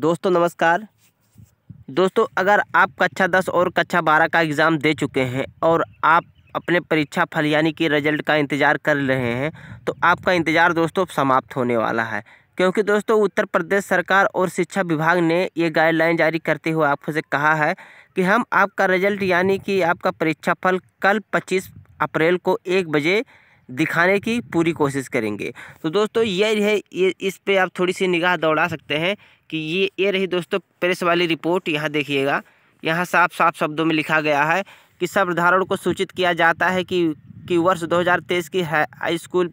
दोस्तों नमस्कार दोस्तों अगर आप कक्षा दस और कक्षा बारह का एग्ज़ाम दे चुके हैं और आप अपने परीक्षा फल यानी कि रिजल्ट का इंतज़ार कर रहे हैं तो आपका इंतज़ार दोस्तों समाप्त होने वाला है क्योंकि दोस्तों उत्तर प्रदेश सरकार और शिक्षा विभाग ने ये गाइडलाइन जारी करते हुए आपसे कहा है कि हम आपका रिजल्ट यानी कि आपका परीक्षा फल कल पच्चीस अप्रैल को एक बजे दिखाने की पूरी कोशिश करेंगे तो दोस्तों ये है ये इस पे आप थोड़ी सी निगाह दौड़ा सकते हैं कि ये ये रही दोस्तों प्रेस वाली रिपोर्ट यहाँ देखिएगा यहाँ साफ साफ शब्दों में लिखा गया है कि सब धारण को सूचित किया जाता है कि कि वर्ष 2023 की हाई स्कूल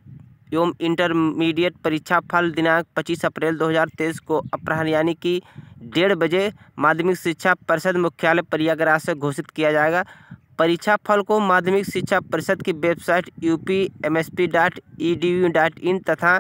एवं इंटरमीडिएट परीक्षा फल दिनांक 25 अप्रैल 2023 को अपराह्न यानी कि डेढ़ बजे माध्यमिक शिक्षा परिषद मुख्यालय प्रयागराज से घोषित किया जाएगा परीक्षा फल को माध्यमिक शिक्षा परिषद की website U P M S P dot E D U dot in तथा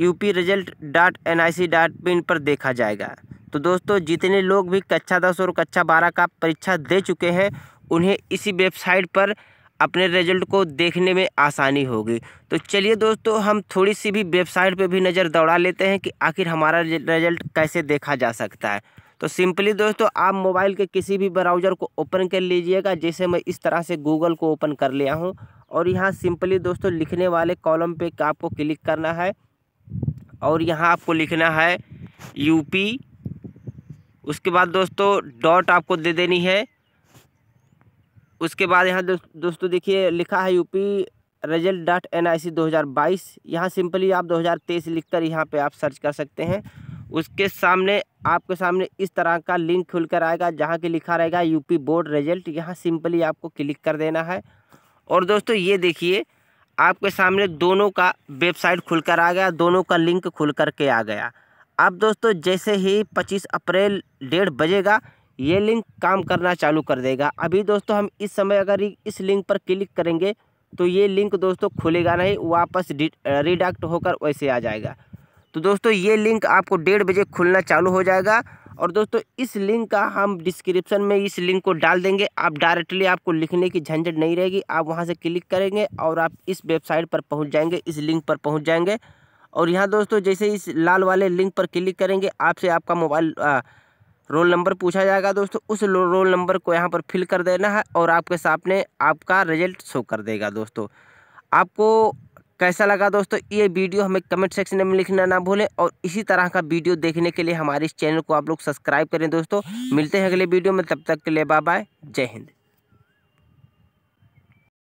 U P result dot N I C dot in पर देखा जाएगा तो दोस्तों जितने लोग भी कक्षा दस और कक्षा बारह का परीक्षा दे चुके हैं उन्हें इसी वेबसाइट पर अपने रिजल्ट को देखने में आसानी होगी तो चलिए दोस्तों हम थोड़ी सी भी वेबसाइट पे भी नज़र दौड़ा लेते हैं कि आखिर हमारा रिजल्ट कैसे देखा जा सकता है तो सिंपली दोस्तों आप मोबाइल के किसी भी ब्राउज़र को ओपन कर लीजिएगा जैसे मैं इस तरह से गूगल को ओपन कर लिया हूँ और यहाँ सिंपली दोस्तों लिखने वाले कॉलम पे आपको क्लिक करना है और यहाँ आपको लिखना है यूपी उसके बाद दोस्तों डॉट आपको दे देनी है उसके बाद यहाँ दोस्तों देखिए लिखा है UP result dot N I C दो हज़ार बाईस यहाँ सिंपली आप दो हज़ार तेईस लिख कर यहाँ पर आप सर्च कर सकते हैं उसके सामने आपके सामने इस तरह का लिंक खुलकर आएगा जहाँ के लिखा रहेगा यूपी बोर्ड रिजल्ट यहाँ सिंपली आपको क्लिक कर देना है और दोस्तों ये देखिए आपके सामने दोनों का वेबसाइट खुलकर आ गया दोनों का लिंक खुल कर के आ गया अब दोस्तों जैसे ही पच्चीस अप्रैल डेढ़ बजेगा ये लिंक काम करना चालू कर देगा अभी दोस्तों हम इस समय अगर इस लिंक पर क्लिक करेंगे तो ये लिंक दोस्तों खुलेगा नहीं वापस रिडक्ट होकर वैसे आ जाएगा तो दोस्तों ये लिंक आपको डेढ़ बजे खुलना चालू हो जाएगा और दोस्तों इस लिंक का हम डिस्क्रिप्शन में इस लिंक को डाल देंगे आप डायरेक्टली आपको लिखने की झंझट नहीं रहेगी आप वहाँ से क्लिक करेंगे और आप इस वेबसाइट पर पहुँच जाएंगे इस लिंक पर पहुँच जाएंगे और यहाँ दोस्तों जैसे इस लाल वाले लिंक पर क्लिक करेंगे आपसे आपका मोबाइल रोल नंबर पूछा जाएगा दोस्तों उस रोल नंबर को यहाँ पर फिल कर देना है और आपके सामने आपका रिजल्ट शो कर देगा दोस्तों आपको कैसा लगा दोस्तों ये वीडियो हमें कमेंट सेक्शन में लिखना ना भूलें और इसी तरह का वीडियो देखने के लिए हमारे इस चैनल को आप लोग सब्सक्राइब करें दोस्तों मिलते हैं अगले वीडियो में तब तक के लिए बाय बाय जय हिंद